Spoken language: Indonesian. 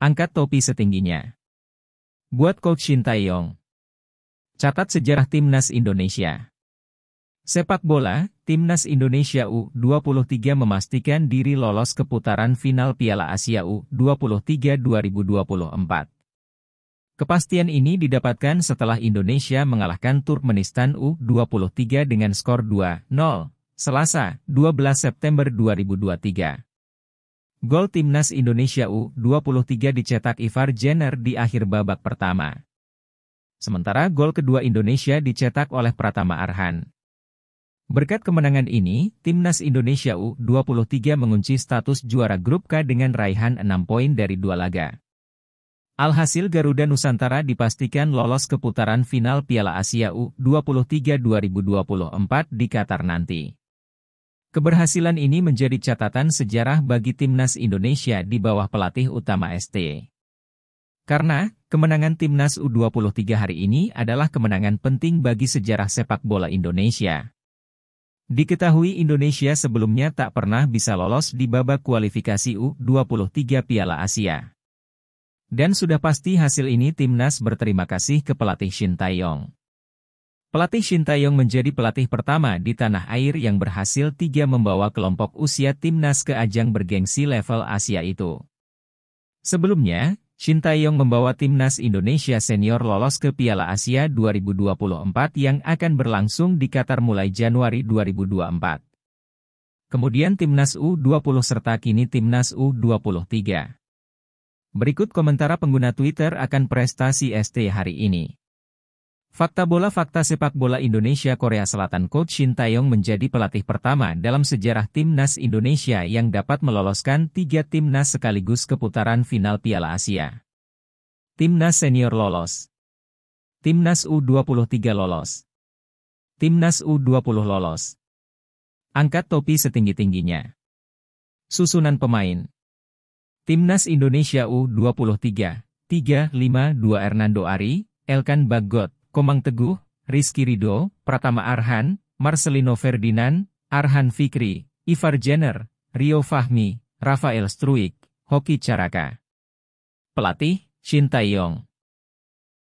Angkat topi setingginya. Buat Coach Shin Taeyong. Catat sejarah Timnas Indonesia. Sepak bola, Timnas Indonesia U23 memastikan diri lolos ke putaran final Piala Asia U23 2024. Kepastian ini didapatkan setelah Indonesia mengalahkan Turkmenistan U23 dengan skor 2-0, Selasa, 12 September 2023. Gol timnas Indonesia U23 dicetak Ivar Jenner di akhir babak pertama. Sementara gol kedua Indonesia dicetak oleh Pratama Arhan. Berkat kemenangan ini, timnas Indonesia U23 mengunci status juara grup K dengan raihan 6 poin dari dua laga. Alhasil Garuda Nusantara dipastikan lolos ke putaran final Piala Asia U23 2024 di Qatar nanti. Keberhasilan ini menjadi catatan sejarah bagi timnas Indonesia di bawah pelatih utama ST. Karena, kemenangan timnas U23 hari ini adalah kemenangan penting bagi sejarah sepak bola Indonesia. Diketahui Indonesia sebelumnya tak pernah bisa lolos di babak kualifikasi U23 Piala Asia. Dan sudah pasti hasil ini timnas berterima kasih ke pelatih Shin yong Pelatih Shin Taeyong menjadi pelatih pertama di tanah air yang berhasil tiga membawa kelompok usia timnas ke ajang bergengsi level Asia itu. Sebelumnya, Shin Taeyong membawa timnas Indonesia senior lolos ke Piala Asia 2024 yang akan berlangsung di Qatar mulai Januari 2024. Kemudian timnas U20 serta kini timnas U23. Berikut komentar pengguna Twitter akan prestasi ST hari ini. Fakta bola Fakta sepak bola Indonesia Korea Selatan Coach Shin Taeyong menjadi pelatih pertama dalam sejarah timnas Indonesia yang dapat meloloskan tiga timnas sekaligus ke putaran final Piala Asia. Timnas senior lolos. Timnas U23 lolos. Timnas U20 lolos. Angkat topi setinggi-tingginya. Susunan pemain. Timnas Indonesia U23, 352 Hernando Ari, Elkan Bagot, Komang Teguh, Rizky Rido, Pratama Arhan, Marcelino Ferdinand, Arhan Fikri, Ivar Jenner, Rio Fahmi, Rafael Struik, Hoki Caraka. Pelatih, Shin Taeyong.